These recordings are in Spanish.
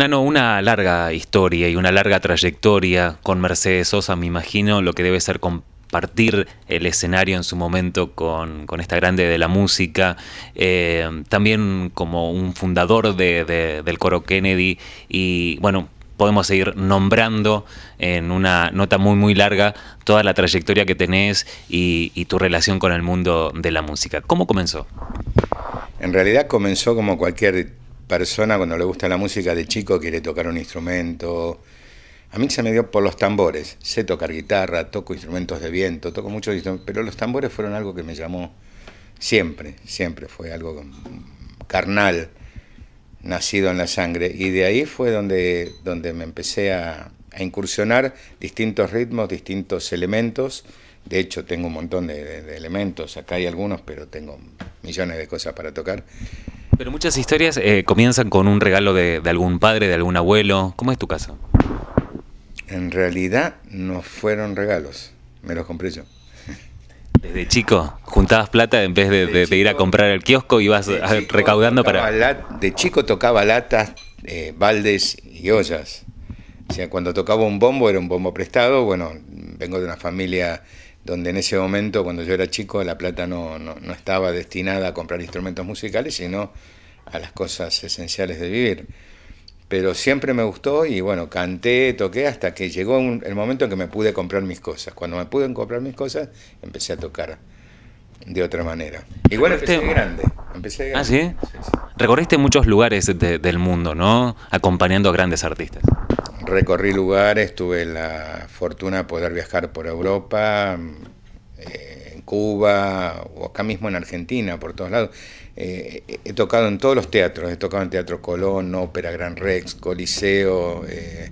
Nano, una larga historia y una larga trayectoria con Mercedes Sosa, me imagino lo que debe ser compartir el escenario en su momento con, esta grande de la música, eh, también como un fundador del coro Kennedy y bueno, podemos seguir nombrando en una nota muy muy larga toda la trayectoria que tenés y, y, tu relación con el mundo de la música. ¿Cómo comenzó? En realidad comenzó como cualquier persona cuando le gusta la música de chico quiere tocar un instrumento. A mí se me dio por los tambores. Sé tocar guitarra, toco instrumentos de viento, toco muchos instrumentos, pero los tambores fueron algo que me llamó siempre, siempre fue algo carnal, nacido en la sangre. Y de ahí fue donde, donde me empecé a, incursionar distintos ritmos, distintos elementos. De hecho, tengo un montón de, elementos, acá hay algunos, pero tengo millones de cosas para tocar. Pero muchas historias eh, comienzan con un regalo de, algún padre, de algún abuelo. ¿Cómo es tu caso? En realidad no fueron regalos, me los compré yo. Desde chico, juntabas plata en vez de, ir a comprar el kiosco, y vas recaudando para... de chico tocaba latas, eh, baldes y ollas. O sea, cuando tocaba un bombo era un bombo prestado. Bueno, vengo de una familia donde en ese momento, cuando yo era chico, la plata no, no, estaba destinada a comprar instrumentos musicales, sino a las cosas esenciales de vivir. Pero siempre me gustó y bueno, canté, toqué hasta que llegó el momento en que me pude comprar mis cosas. Cuando me pude comprar mis cosas, empecé a tocar de otra manera. Igual empecé grande. Empecé ¿Ah, sí? Recorriste muchos lugares del mundo, ¿no? Acompañando a grandes artistas recorrí lugares, tuve la fortuna de poder viajar por Europa, eh, en Cuba o acá mismo en Argentina, por todos lados. Eh, he tocado en todos los teatros, he tocado en Teatro Colón, Ópera, Gran Rex, Coliseo, eh,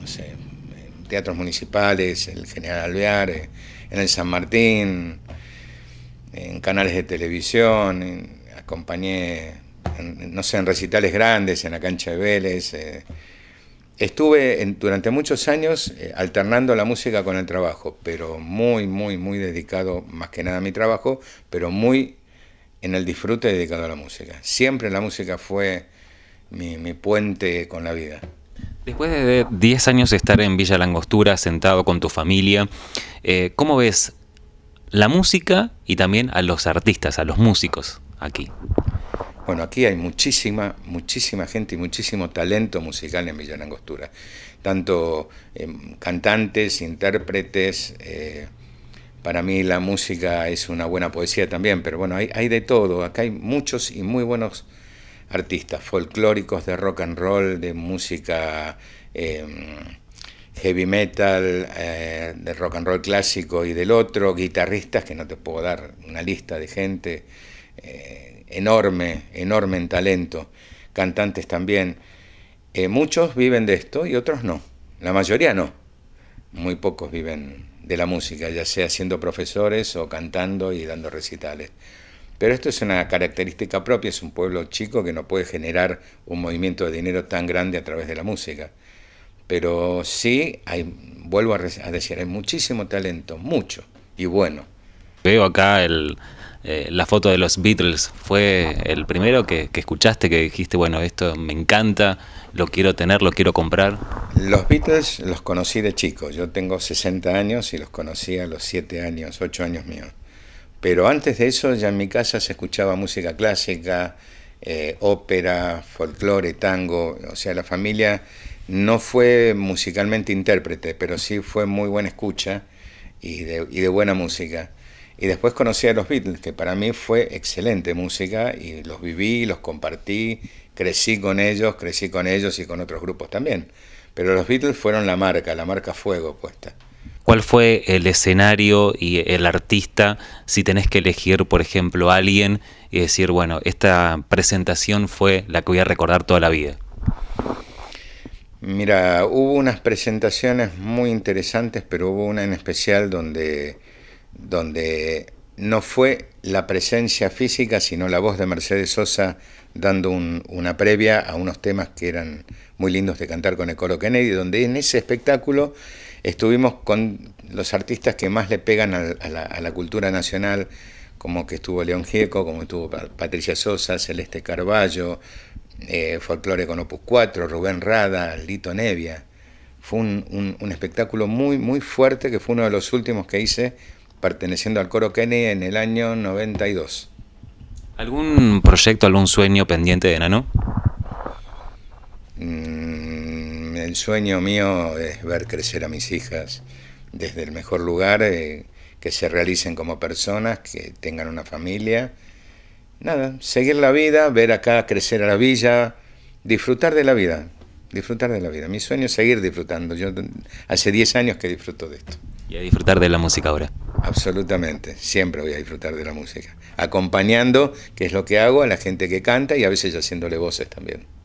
no sé, teatros municipales, el General Alvear, en el San Martín, en canales de televisión, acompañé, no sé, en recitales grandes, en la cancha de Vélez Estuve durante muchos años eh, alternando la música con el trabajo, pero muy, muy, muy dedicado más que nada a mi trabajo, pero muy en el disfrute dedicado a la música. Siempre la música fue mi, puente con la vida. Después de 10 años de estar en Villa Langostura, sentado con tu familia, eh, ¿cómo ves la música y también a los artistas, a los músicos aquí? Bueno, aquí hay muchísima, muchísima gente y muchísimo talento musical en Villanangostura. Tanto em, cantantes, intérpretes. Eh, para mí la música es una buena poesía también, pero bueno, hay, de todo. Acá hay muchos y muy buenos artistas folclóricos de rock and roll, de música em, heavy metal, eh, de rock and roll clásico y del otro, guitarristas, que no te puedo dar una lista de gente, eh, enorme, enorme en talento, cantantes también. Eh, muchos viven de esto y otros no, la mayoría no. Muy pocos viven de la música, ya sea siendo profesores o cantando y dando recitales. Pero esto es una característica propia, es un pueblo chico que no puede generar un movimiento de dinero tan grande a través de la música. Pero sí, hay, vuelvo a decir, hay muchísimo talento, mucho y bueno. Veo acá el, eh, la foto de los Beatles. ¿Fue el primero que, escuchaste, que dijiste, bueno, esto me encanta, lo quiero tener, lo quiero comprar? Los Beatles los conocí de chico. Yo tengo 60 años y los conocí a los 7 años, 8 años míos. Pero antes de eso ya en mi casa se escuchaba música clásica, eh, ópera, folclore, tango. O sea, la familia no fue musicalmente intérprete, pero sí fue muy buena escucha y de buena música. Y después conocí a los Beatles, que para mí fue excelente música y los viví, los compartí, crecí con ellos, crecí con ellos y con otros grupos también. Pero los Beatles fueron la marca, la marca fuego puesta. ¿Cuál fue el escenario y el artista si tenés que elegir, por ejemplo, a alguien y decir, bueno, esta presentación fue la que voy a recordar toda la vida? Mira, hubo unas presentaciones muy interesantes, pero hubo una en especial donde donde no fue la presencia física, sino la voz de Mercedes Sosa dando una previa a unos temas que eran muy lindos de cantar con el coro Kennedy, donde en ese espectáculo estuvimos con los artistas que más le pegan a, la, cultura nacional, como que estuvo León Gieco, como estuvo Patricia Sosa, Celeste Carballo, eh, Folklore con Opus 4, Rubén Rada, Lito Nevia. Fue un, un espectáculo muy, muy fuerte, que fue uno de los últimos que hice perteneciendo al coro Kenny en el año 92. ¿Algún proyecto, algún sueño pendiente de Nano? Mm, el sueño mío es ver crecer a mis hijas desde el mejor lugar, eh, que se realicen como personas, que tengan una familia. Nada, seguir la vida, ver acá crecer a la villa, disfrutar de la vida, disfrutar de la vida. Mi sueño es seguir disfrutando. Yo hace 10 años que disfruto de esto. Y a disfrutar de la música ahora. Absolutamente, siempre voy a disfrutar de la música. Acompañando, que es lo que hago, a la gente que canta y a veces haciéndole voces también.